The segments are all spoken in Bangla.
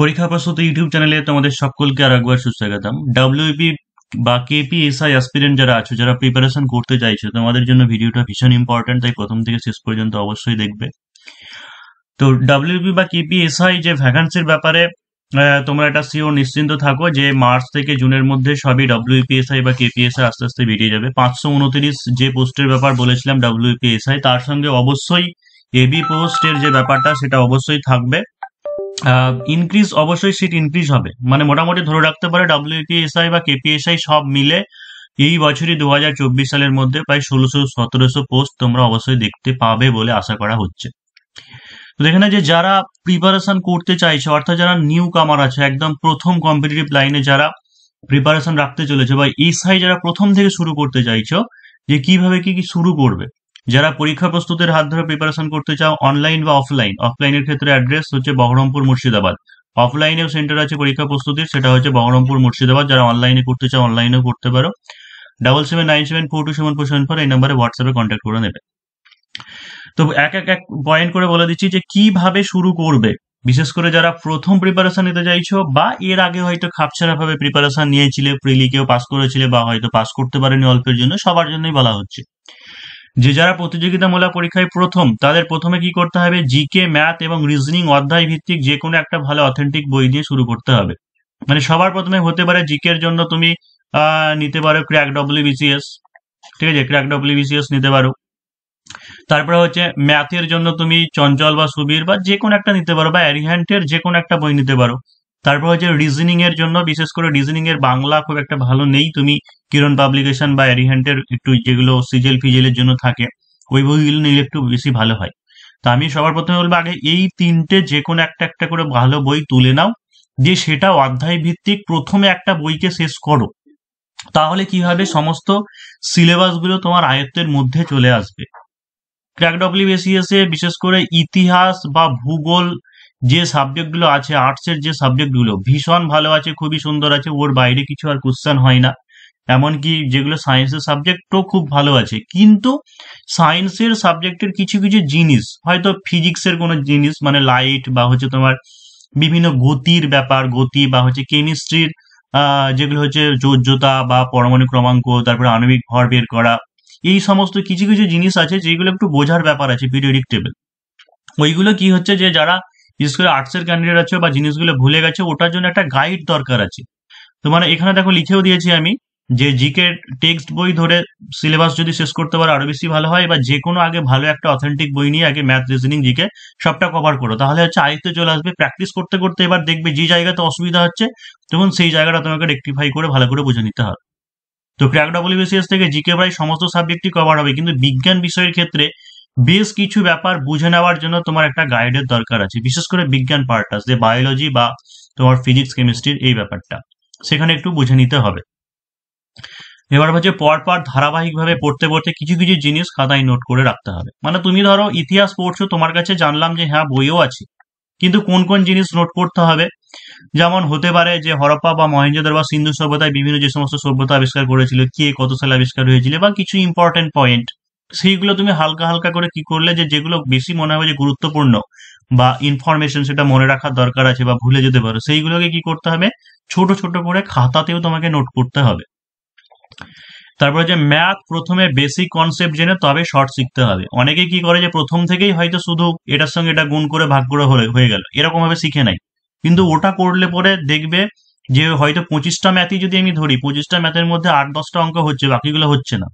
পরীক্ষা প্রস্তুত ইউটিউব চ্যানেলে তোমাদের সকলকে আর একবার সুস্বাগতম ডাব্লিউপি বা এসআই অ্যাসপিরেন্ট যারা আছো যারা প্রিপারেশন করতে চাইছো তোমাদের জন্য ভিডিওটা ভীষণ ইম্পর্টেন্ট তাই প্রথম থেকে শেষ পর্যন্ত অবশ্যই দেখবে তো ডাব্লিউপি বা কেপিএসআই যে ভ্যাকান্সির ব্যাপারে তোমরা এটা সিও নিশ্চিন্ত থাকো যে মার্চ থেকে জুনের মধ্যে সবই ডাব্লিউপিএসআই বা কেপিএসআই আস্তে আস্তে বেরিয়ে যাবে পাঁচশো উনত্রিশ যে পোস্টের ব্যাপার বলেছিলাম ডাব্লিউপিএসআই তার সঙ্গে অবশ্যই এবি পোস্টের যে ব্যাপারটা সেটা অবশ্যই থাকবে ইনক্রিজ অবশ্যই সিট ইনক্রিজ হবে মানে মোটামুটি ধরে রাখতে পারে ডাব্লিউপিএসআই বা কেপিএসআই সব মিলে এই বছরই দু সালের মধ্যে প্রায় ষোলোশো সতেরোশো পোস্ট তোমরা অবশ্যই দেখতে পাবে বলে আশা করা হচ্ছে তো এখানে যে যারা প্রিপারেশন করতে চাইছে অর্থাৎ যারা নিউ কামার আছে একদম প্রথম কম্পিটিটিভ লাইনে যারা প্রিপারেশন রাখতে চলেছে বা এসআই যারা প্রথম থেকে শুরু করতে চাইছো যে কিভাবে কি কি শুরু করবে যারা পরীক্ষা প্রস্তুতের হাত ধরে প্রিপারেশন করতে চাও অনলাইন বা অফলাইন অফলাইনের ক্ষেত্রে অ্যাড্রেস হচ্ছে বহরমপুর মুর্শিদাবাদ অফলাইনেও সেন্টার আছে পরীক্ষা প্রস্তুতির সেটা হচ্ছে বহরমপুর মুর্শিদাবাদ যারা অনলাইনে করতে চাও অনলাইনেও করতে পারো double seven nine seven four two seven four seven four এই নাম্বারে হোয়াটসঅ্যাপে কন্ট্যাক্ট করে নেবে তো এক এক এক পয়েন্ট করে বলে দিচ্ছি যে কিভাবে শুরু করবে বিশেষ করে যারা প্রথম প্রিপারেশন নিতে চাইছো বা এর আগে হয়তো খাপছাড়া ভাবে প্রিপারেশন নিয়েছিলে প্রিলিকেও পাস করেছিলে বা হয়তো পাস করতে পারেনি অল্পের জন্য সবার জন্যই বলা হচ্ছে যে যারা প্রতিযোগিতামূলক পরীক্ষায় প্রথম তাদের প্রথমে কি করতে হবে জিকে ম্যাথ এবং রিজনিং অধ্যায় ভিত্তিক যে কোনো একটা ভালো অথেন্টিক বই দিয়ে শুরু করতে হবে মানে সবার প্রথমে হতে পারে জিকের জন্য তুমি নিতে পারো ক্র্যাক ডব্লিউ বিসিএস ঠিক আছে ক্র্যাক ডব্লিউ বিসিএস নিতে পারো তারপরে হচ্ছে ম্যাথের জন্য তুমি চঞ্চল বা সুবীর বা যে কোনো একটা নিতে পারো বা অ্যারিহ্যান্টের যে কোনো একটা বই নিতে পারো তারপর হচ্ছে রিজনিং এর জন্য বিশেষ করে রিজনিং এর বাংলা খুব একটা ভালো নেই তুমি কিরণ পাবলিকেশন বা এরিহ্যান্টের একটু যেগুলো সিজেল ফিজেলের জন্য থাকে ওই বইগুলো নিলে একটু বেশি ভালো হয় তো আমি সবার প্রথমে বলবো আগে এই তিনটে যে কোনো একটা একটা করে ভালো বই তুলে নাও যে সেটা অধ্যায় ভিত্তিক প্রথমে একটা বইকে শেষ করো তাহলে কি হবে সমস্ত সিলেবাসগুলো তোমার আয়ত্তের মধ্যে চলে আসবে ক্র্যাক ডব্লিউবিসিএস বিশেষ করে ইতিহাস বা ভূগোল যে সাবজেক্টগুলো আছে আর্টসের যে সাবজেক্টগুলো ভীষণ ভালো আছে খুবই সুন্দর আছে ওর বাইরে কিছু আর কোশ্চেন হয় না এমনকি যেগুলো সায়েন্সের সাবজেক্টও খুব ভালো আছে কিন্তু সায়েন্সের সাবজেক্টের কিছু কিছু জিনিস হয়তো ফিজিক্সের কোনো জিনিস মানে লাইট বা হচ্ছে তোমার বিভিন্ন গতির ব্যাপার গতি বা হচ্ছে কেমিস্ট্রির যেগুলো হচ্ছে যোজ্যতা বা পরমাণু ক্রমাঙ্ক তারপরে আণবিক ভর বের করা এই সমস্ত কিছু কিছু জিনিস আছে যেগুলো একটু বোঝার ব্যাপার আছে পিরিয়ডিক টেবিল ওইগুলো কি হচ্ছে যে যারা বিশেষ করে আর্টসের ক্যান্ডিডেট আছে বা জিনিসগুলো ভুলে গেছে ওটার জন্য একটা গাইড দরকার আছে তো মানে এখানে দেখো লিখেও দিয়েছি আমি যে জিকে টেক্সট বই ধরে সিলেবাস যদি শেষ করতে পারো আরো বেশি ভালো হয় বা যে কোনো আগে ভালো একটা অথেন্টিক বই নিয়ে আগে ম্যাথ রিজনিং জিকে সবটা কভার করো তাহলে হচ্ছে আয়ত্তে চলে আসবে প্র্যাকটিস করতে করতে এবার দেখবে যে জায়গাতে অসুবিধা হচ্ছে তখন সেই জায়গাটা তোমাকে রেকটিফাই করে ভালো করে বুঝে নিতে হবে তো ক্র্যাক ডাব্লিউবিসিএস থেকে জিকে প্রায় সমস্ত সাবজেক্টই কভার হবে কিন্তু বিজ্ঞান বিষয়ের ক্ষেত্রে বেশ কিছু ব্যাপার বুঝে নেওয়ার জন্য তোমার একটা গাইডের দরকার আছে বিশেষ করে বিজ্ঞান পার্টটা যে বায়োলজি বা তোমার ফিজিক্স কেমিস্ট্রির এই ব্যাপারটা সেখানে একটু বুঝে নিতে হবে এবার হচ্ছে পরপর ধারাবাহিকভাবে পড়তে পড়তে কিছু কিছু জিনিস খাতায় নোট করে রাখতে হবে মানে তুমি ধরো ইতিহাস পড়ছো তোমার কাছে জানলাম যে হ্যাঁ বইও আছে কিন্তু কোন কোন জিনিস নোট করতে হবে যেমন হতে পারে যে হরপ্পা বা মহেন্দ্র বা সিন্ধু সভ্যতায় বিভিন্ন যে সমস্ত সভ্যতা আবিষ্কার করেছিল কে কত সালে আবিষ্কার হয়েছিল বা কিছু ইম্পর্টেন্ট পয়েন্ট সেইগুলো তুমি হালকা হালকা করে কি করলে যে যেগুলো বেশি মনে হবে যে গুরুত্বপূর্ণ বা ইনফরমেশন সেটা মনে রাখার দরকার আছে বা ভুলে যেতে পারো সেইগুলোকে কি করতে হবে ছোট ছোট করে খাতাতেও তোমাকে নোট করতে হবে তারপরে যে ম্যাথ প্রথমে বেসিক কনসেপ্ট জেনে তবে শর্ট শিখতে হবে অনেকেই কি করে যে প্রথম থেকেই হয়তো শুধু এটার সঙ্গে এটা গুণ করে ভাগ করে হয়ে গেল এরকম ভাবে শিখে নাই কিন্তু ওটা করলে পরে দেখবে যে হয়তো পঁচিশটা ম্যাথই যদি আমি ধরি পঁচিশটা ম্যাথের মধ্যে আট দশটা অঙ্ক হচ্ছে বাকিগুলো হচ্ছে না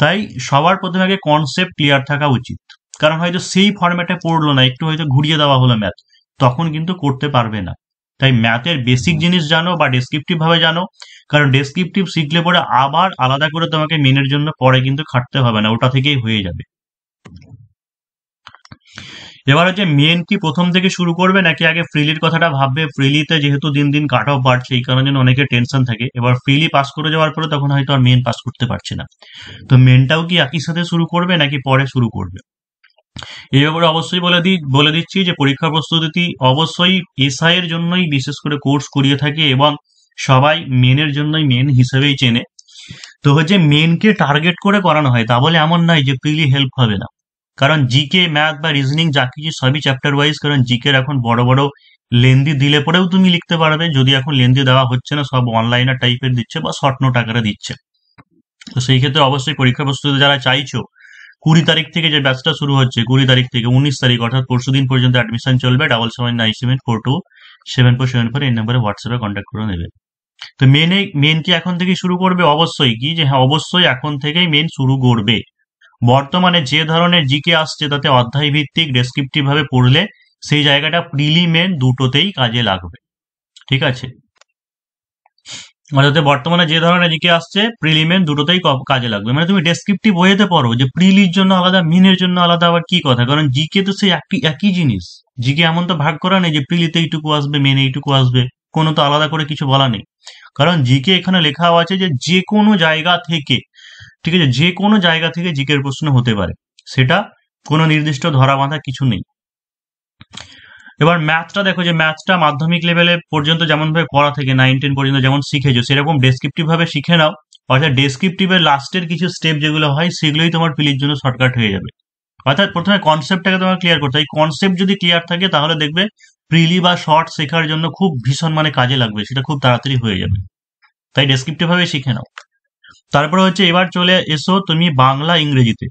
তাই সবার প্রথমে আগে কনসেপ্ট ক্লিয়ার থাকা উচিত কারণ হয়তো সেই ফর্ম্যাটে পড়লো না একটু হয়তো ঘুরিয়ে দেওয়া হলো ম্যাথ তখন কিন্তু করতে পারবে না তাই ম্যাথের বেসিক জিনিস জানো বা ডেসক্রিপটিভ ভাবে জানো কারণ ডেসক্রিপটিভ শিখলে পরে আবার আলাদা করে তোমাকে মেনের জন্য পরে কিন্তু খাটতে হবে না ওটা থেকেই হয়ে যাবে এবার হচ্ছে মেন কি প্রথম থেকে শুরু করবে নাকি আগে ফ্রিলির কথাটা ভাববে ফ্রিলিতে যেহেতু দিন দিন কাট অফ বাড়ছে এই কারণে অনেকে টেনশন থাকে এবার ফ্রিলি পাস করে যাওয়ার পরে তখন হয়তো আর মেন পাস করতে পারছে না তো মেনটাও কি একই সাথে শুরু করবে নাকি পরে শুরু করবে এই ব্যাপারে অবশ্যই বলে দিই বলে দিচ্ছি যে পরীক্ষা প্রস্তুতি অবশ্যই এসআই এর জন্যই বিশেষ করে কোর্স করিয়ে থাকে এবং সবাই মেনের জন্যই মেন হিসেবেই চেনে তো হচ্ছে মেনকে টার্গেট করে করানো হয় তা বলে এমন নয় যে প্রিলি হেল্প হবে না কারণ জিকে ম্যাথ বা রিজনিং যা কিছু সবই চ্যাপ্টার ওয়াইজ কারণ জিকে এখন বড় বড় লেন্দি দিলে পরেও তুমি লিখতে পারবে যদি এখন লেন্দি দেওয়া হচ্ছে না সব অনলাইনে টাইপের দিচ্ছে বা শর্ট নোট আকারে দিচ্ছে তো সেই ক্ষেত্রে অবশ্যই পরীক্ষা প্রস্তুতি যারা চাইছো কুড়ি তারিখ থেকে যে ব্যাচটা শুরু হচ্ছে কুড়ি তারিখ থেকে উনিশ তারিখ অর্থাৎ পরশু দিন পর্যন্ত অ্যাডমিশন চলবে double seven nine seven four two seven four seven four এই নম্বরে হোয়াটসঅ্যাপে কন্ট্যাক্ট করে নেবে তো মেনে মেন কি এখন থেকে শুরু করবে অবশ্যই কি যে হ্যাঁ অবশ্যই এখন থেকেই মেন শুরু করবে বর্তমানে যে ধরনের জিকে আসছে তাতে অধ্যায় ভিত্তিক ডেসক্রিপটিভ ভাবে পড়লে সেই জায়গাটা প্রিলিমেন দুটোতেই কাজে লাগবে ঠিক আছে অর্থাৎ বর্তমানে যে ধরনের জিকে আসছে প্রিলিমেন দুটোতেই কাজে লাগবে মানে তুমি ডেসক্রিপটিভ বইতে পড়ো যে প্রিলির জন্য আলাদা মিনের জন্য আলাদা আবার কি কথা কারণ জিকে তো সেই একটি একই জিনিস জিকে এমন তো ভাগ করা নেই যে প্রিলিতে এইটুকু আসবে মেনে এইটুকু আসবে কোনো তো আলাদা করে কিছু বলা নেই কারণ জিকে এখানে লেখাও আছে যে যে কোনো জায়গা থেকে ঠিক আছে যে কোনো জায়গা থেকে জিকের প্রশ্ন হতে পারে সেটা কোনো নির্দিষ্ট ধরা বাঁধা কিছু নেই এবার ম্যাথটা দেখো যে ম্যাথটা মাধ্যমিক লেভেলে পর্যন্ত যেমনভাবে পড়া থেকে নাইন টেন পর্যন্ত যেমন শিখেছো সেরকম ডেসক্রিপটিভ ভাবে শিখে নাও অর্থাৎ ডেসক্রিপটিভের লাস্টের কিছু স্টেপ যেগুলো হয় সেগুলোই তোমার ফিলির জন্য শর্টকাট হয়ে যাবে অর্থাৎ প্রথমে কনসেপ্টটাকে তোমার ক্লিয়ার করতে এই কনসেপ্ট যদি ক্লিয়ার থাকে তাহলে দেখবে প্রিলি বা শর্ট শেখার জন্য খুব ভীষণ মানে কাজে লাগবে সেটা খুব তাড়াতাড়ি হয়ে যাবে তাই ডেসক্রিপটিভ ভাবে শিখে নাও তারপরে হচ্ছে এবার চলে এসো তুমি বাংলা ইংরেজিতে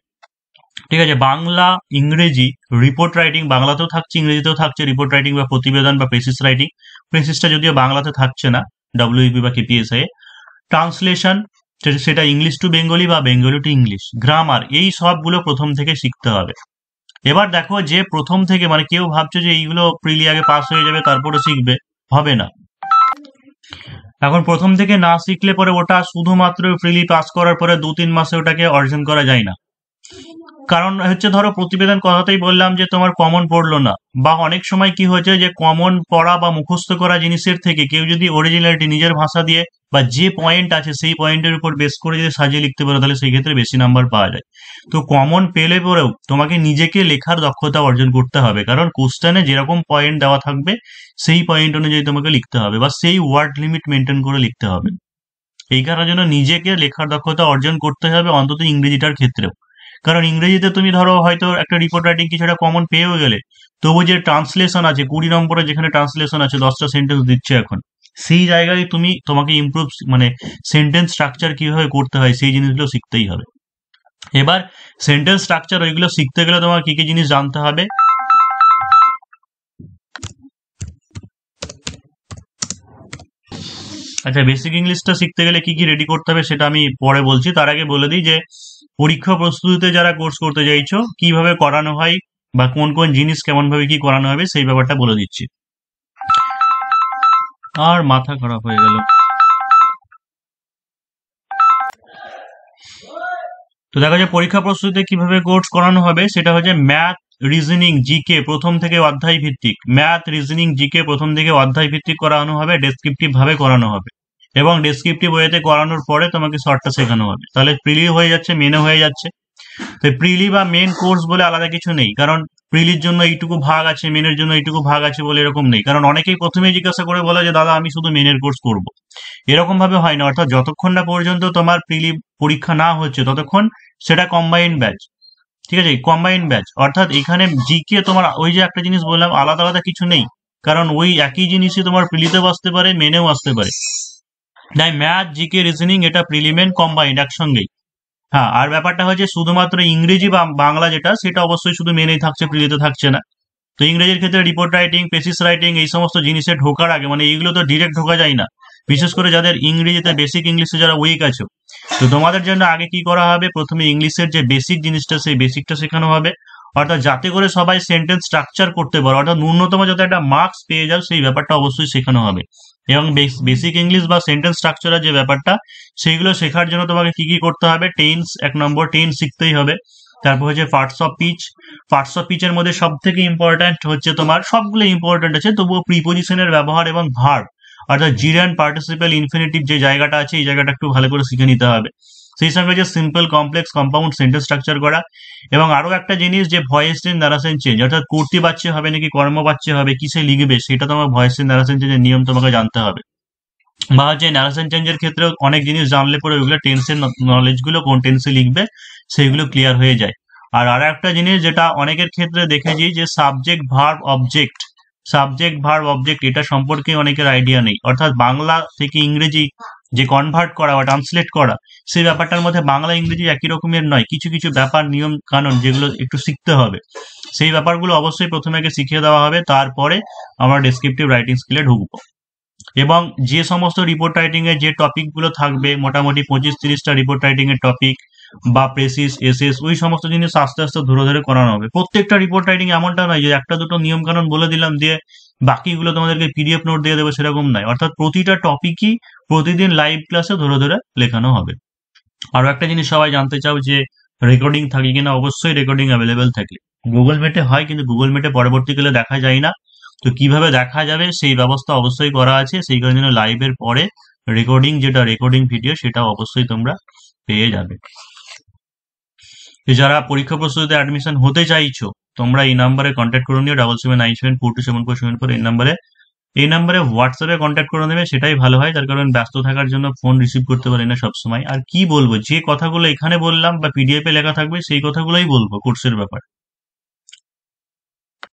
ঠিক আছে বাংলা ইংরেজি রিপোর্ট রাইটিং বাংলাতেও থাকছে ইংরেজিতেও থাকছে রিপোর্ট রাইটিং বা প্রতিবেদন বা প্রেসিস রাইটিং প্রেসিসটা যদিও বাংলাতে থাকছে না ডাব্লিউপি e বা কেপিএসআই এ ট্রান্সলেশন সেটা ইংলিশ টু বেঙ্গলি বা বেঙ্গলি টু ইংলিশ গ্রামার এই সবগুলো প্রথম থেকে শিখতে হবে এবার দেখো যে প্রথম থেকে মানে কেউ ভাবছে যে এইগুলো প্রিলি আগে পাস হয়ে যাবে তারপরে শিখবে হবে না এখন প্রথম থেকে না শিখলে পরে ওটা শুধুমাত্র ফ্রিলি পাস করার পরে দু তিন মাসে ওটাকে অর্জন করা যায় না কারণ হচ্ছে ধরো প্রতিবেদন কথাতেই বললাম যে তোমার কমন পড়লো না বা অনেক সময় কি হয়েছে যে কমন পড়া বা মুখস্থ করা জিনিসের থেকে কেউ যদি অরিজিনালিটি নিজের ভাষা দিয়ে বা যে পয়েন্ট আছে সেই পয়েন্টের উপর বেশ করে যদি সাজিয়ে লিখতে পারো তাহলে সেই ক্ষেত্রে বেশি নাম্বার পাওয়া যায় তো কমন পেলে পরেও তোমাকে নিজেকে লেখার দক্ষতা অর্জন করতে হবে কারণ কোশ্চেনে যেরকম পয়েন্ট দেওয়া থাকবে সেই পয়েন্ট অনুযায়ী তোমাকে লিখতে হবে বা সেই ওয়ার্ড লিমিট মেনটেন করে লিখতে হবে এই কারণের জন্য নিজেকে লেখার দক্ষতা অর্জন করতে হবে অন্তত ইংরেজিটার ক্ষেত্রেও কারণ ইংরেজিতে তুমি ধরো হয়তো একটা রিপোর্ট রাইটিং কিছুটা কমন পেয়েও গেলে তবু যে ট্রান্সলেশন আছে কুড়ি নম্বরে যেখানে ট্রান্সলেশন আছে দশটা সেন্টেন্স দিচ্ছে এখন সেই জায়গায় তুমি তোমাকে ইম্প্রুভ মানে সেন্টেন্স স্ট্রাকচার কিভাবে করতে হয় সেই জিনিসগুলো শিখতেই হবে এবার সেন্টেন্স স্ট্রাকচার ওইগুলো শিখতে গেলে তোমার কি কি জিনিস জানতে হবে আচ্ছা বেসিক ইংলিশটা শিখতে গেলে কি কি রেডি করতে হবে সেটা আমি পরে বলছি তার আগে বলে দিই যে পরীক্ষা প্রস্তুতিতে যারা কোর্স করতে চাইছো কিভাবে করানো হয় বা কোন কোন জিনিস কেমন ভাবে কি করানো হবে সেই ব্যাপারটা বলে দিচ্ছি আর মাথা খারাপ হয়ে গেল তো দেখা যায় পরীক্ষা প্রস্তুতিতে কিভাবে কোর্স করানো হবে সেটা হচ্ছে ম্যাথ রিজনিং জিকে প্রথম থেকে অধ্যায় ভিত্তিক ম্যাথ রিজনিং জিকে প্রথম থেকে অধ্যায় ভিত্তিক করানো হবে ডেসক্রিপটিভ ভাবে করানো হবে এবং ডিসক্রিপটিভ ওয়েতে করানোর পরে তোমাকে শর্টটা শেখানো হবে তাহলে প্রিলি হয়ে যাচ্ছে মেনে হয়ে যাচ্ছে তো প্রিলি বা মেন কোর্স বলে আলাদা কিছু নেই কারণ প্রিলির জন্য এইটুকু ভাগ আছে মেনের জন্য এইটুকু ভাগ আছে বলে এরকম নেই কারণ অনেকেই প্রথমে জিজ্ঞাসা করে বলে যে দাদা আমি শুধু মেনের কোর্স করব এরকম ভাবে হয় না অর্থাৎ যতক্ষণ না পর্যন্ত তোমার প্রিলি পরীক্ষা না হচ্ছে ততক্ষণ সেটা কম্বাইন্ড ব্যাচ ঠিক আছে কম্বাইন্ড ব্যাচ অর্থাৎ এখানে জিকে তোমার ওই যে একটা জিনিস বললাম আলাদা আলাদা কিছু নেই কারণ ওই একই জিনিসই তোমার প্রিলিতেও আসতে পারে মেনেও আসতে পারে তাই ম্যাথ জিকে রিজনিং এটা প্রিলিমেন্ট কম্বাইন্ড একসঙ্গেই হ্যাঁ আর ব্যাপারটা হচ্ছে শুধুমাত্র ইংরেজি বা বাংলা যেটা সেটা অবশ্যই শুধু মেনেই থাকছে প্রিলিতে থাকছে না তো ইংরেজির ক্ষেত্রে রিপোর্ট রাইটিং পেসিস রাইটিং এই সমস্ত জিনিসে ঢোকার আগে মানে এইগুলো তো ডিরেক্ট ঢোকা যায় না বিশেষ করে যাদের ইংরেজিতে বেসিক ইংলিশে যারা উইক আছে তো তোমাদের জন্য আগে কি করা হবে প্রথমে ইংলিশের যে বেসিক জিনিসটা সেই বেসিকটা শেখানো হবে অর্থাৎ যাতে করে সবাই সেন্টেন্স স্ট্রাকচার করতে পারে অর্থাৎ ন্যূনতম যাতে একটা মার্কস পেয়ে যাও সেই ব্যাপারটা অবশ্যই শেখানো হবে এবং বেসিক ইংলিশ বা সেন্টেন্স স্ট্রাকচারের যে ব্যাপারটা সেইগুলো শেখার জন্য তোমাকে কি কি করতে হবে টেন্স এক নম্বর টেন্স শিখতেই হবে তারপর হচ্ছে parts of speech parts of পিচের মধ্যে সব থেকে ইম্পর্ট্যান্ট হচ্ছে তোমার সবগুলো ইম্পর্ট্যান্ট আছে তবুও প্রিপোজিশনের ব্যবহার এবং ভার অর্থাৎ জির অ্যান্ড পার্টিসিপাল ইনফিনিটিভ যে জায়গাটা আছে এই জায়গাটা একটু ভালো করে শিখে নিতে হবে সেই সঙ্গে যে simple complex compound sentence structure করা এবং আরও একটা জিনিস যে ভয়েস চেঞ্জ নারাসেন চেঞ্জ অর্থাৎ কুর্তি বাচ্চা হবে নাকি কর্ম বাচ্চা হবে কিসে লিখবে সেটা তোমার ভয়েস চেঞ্জ নারাসেন চেঞ্জের নিয়ম তোমাকে জানতে হবে বা হচ্ছে নারাসেন চেঞ্জের ক্ষেত্রেও অনেক জিনিস জানলে পরে ওইগুলো টেন্সের নলেজগুলো কোন টেন্সে লিখবে সেইগুলো ক্লিয়ার হয়ে যায় আর আর একটা জিনিস যেটা অনেকের ক্ষেত্রে দেখেছি যে subject verb object subject verb object এটা সম্পর্কে অনেকের আইডিয়া নেই অর্থাৎ বাংলা থেকে ইংরেজি যে কনভার্ট করা বা ট্রান্সলেট করা সেই ব্যাপারটার মধ্যে বাংলা ইংরেজি একই রকমের নয় কিছু কিছু ব্যাপার নিয়ম কানুন যেগুলো একটু শিখতে হবে সেই ব্যাপারগুলো অবশ্যই প্রথমে আগে শিখিয়ে দেওয়া হবে তারপরে আমরা ডেসক্রিপটিভ রাইটিং স্কিলে ঢুকবো এবং যে সমস্ত রিপোর্ট রাইটিং এর যে টপিকগুলো থাকবে মোটামুটি পঁচিশ তিরিশটা রিপোর্ট রাইটিং এর টপিক বা প্রেসিস এসএস ওই সমস্ত জিনিস আস্তে আস্তে ধরে ধরে করানো হবে প্রত্যেকটা রিপোর্ট রাইটিং এমনটা নয় যে একটা দুটো নিয়ম কানুন বলে দিলাম দিয়ে বাকিগুলো তোমাদেরকে পিডিএফ নোট দিয়ে দেবো সেরকম নাই অর্থাৎ প্রতিটা টপিকই প্রতিদিন লাইভ ক্লাসে ধরে ধরে লেখানো হবে আরও একটা জিনিস সবাই জানতে চাও যে রেকর্ডিং থাকে কিনা অবশ্যই রেকর্ডিং অ্যাভেলেবেল থাকে গুগল মিটে হয় কিন্তু গুগল মিটে পরবর্তীকালে দেখা যায় না তো কিভাবে দেখা যাবে সেই ব্যবস্থা অবশ্যই করা আছে সেই কারণে জন্য লাইভের পরে রেকর্ডিং যেটা রেকর্ডিং ভিডিও সেটা অবশ্যই তোমরা পেয়ে যাবে যারা পরীক্ষা প্রস্তুতিতে অ্যাডমিশন হতে চাইছো তোমরা এই নাম্বারে কন্ট্যাক্ট করে নিও double seven nine seven four two seven four seven four এই নাম্বারে এই নাম্বারে হোয়াটসঅ্যাপে কন্ট্যাক্ট করে নেবে সেটাই ভালো হয় তার কারণ ব্যস্ত থাকার জন্য ফোন রিসিভ করতে পারি না সবসময় আর কি বলবো যে কথাগুলো এখানে বললাম বা পিডিএফ এ লেখা থাকবে সেই কথাগুলোই বলবো কোর্সের ব্যাপার